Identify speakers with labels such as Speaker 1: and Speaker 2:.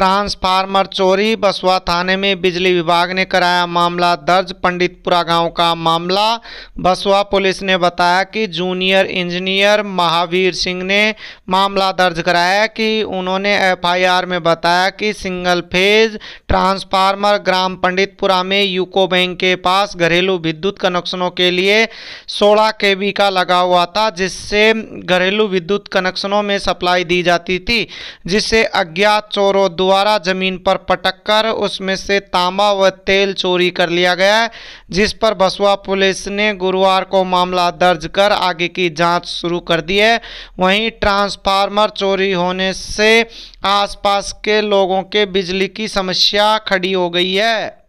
Speaker 1: transformer चोरी बसवा थाने में बिजली विभाग ने कराया मामला दर्ज पंडितपुरा गांव का मामला बसवा पुलिस ने बताया कि जूनियर इंजीनियर महावीर सिंह ने मामला दर्ज कराया कि उन्होंने एफआईआर में बताया कि सिंगल फेज ट्रांसफार्मर ग्राम पंडितपुरा में यूको बैंक के पास घरेलू विद्युत कनेक्शनों के लिए सोलह केवी का लगा हुआ था जिससे घरेलू विद्युत कनेक्शनों में सप्लाई दी जाती थी जिससे अज्ञात चोरों द्वारा द्वारा ज़मीन पर पटक कर उसमें से तांबा व तेल चोरी कर लिया गया है जिस पर बसुआ पुलिस ने गुरुवार को मामला दर्ज कर आगे की जांच शुरू कर दी है वहीं ट्रांसफार्मर चोरी होने से आसपास के लोगों के बिजली की समस्या खड़ी हो गई है